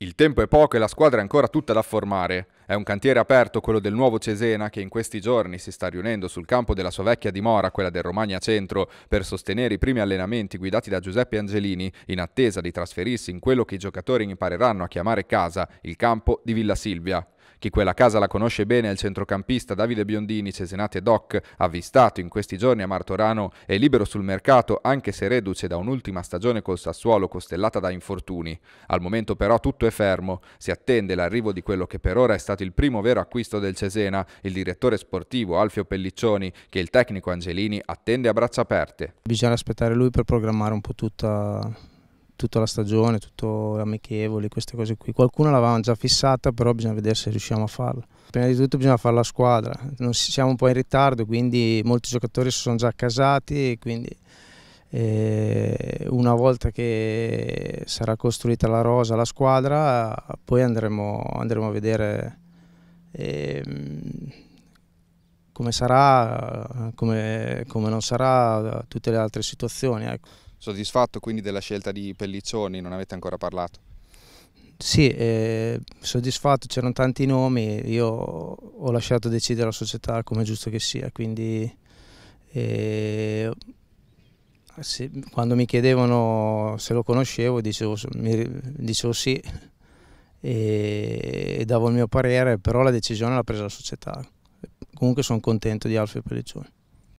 Il tempo è poco e la squadra è ancora tutta da formare. È un cantiere aperto quello del nuovo Cesena che in questi giorni si sta riunendo sul campo della sua vecchia dimora, quella del Romagna Centro, per sostenere i primi allenamenti guidati da Giuseppe Angelini in attesa di trasferirsi in quello che i giocatori impareranno a chiamare casa, il campo di Villa Silvia. Chi quella casa la conosce bene è il centrocampista Davide Biondini, Cesenate Doc, avvistato in questi giorni a Martorano e libero sul mercato anche se reduce da un'ultima stagione col Sassuolo costellata da infortuni. Al momento però tutto è fermo, si attende l'arrivo di quello che per ora è stato il primo vero acquisto del Cesena, il direttore sportivo Alfio Pelliccioni, che il tecnico Angelini attende a braccia aperte. Bisogna aspettare lui per programmare un po' tutta tutta la stagione, tutto amichevoli, queste cose qui. Qualcuna l'avevamo già fissata, però bisogna vedere se riusciamo a farla. Prima di tutto bisogna fare la squadra, non siamo un po' in ritardo, quindi molti giocatori si sono già casati e quindi eh, una volta che sarà costruita la rosa, la squadra, poi andremo, andremo a vedere eh, come sarà, come, come, non sarà tutte le altre situazioni. Ecco. Soddisfatto quindi della scelta di Pelliccioni, non avete ancora parlato? Sì, eh, soddisfatto, c'erano tanti nomi, io ho lasciato decidere la società come è giusto che sia, quindi eh, se, quando mi chiedevano se lo conoscevo dicevo, mi, dicevo sì e, e, davo il mio parere, però la decisione l'ha presa la società. Comunque sono contento di Alfio Pelliccioni.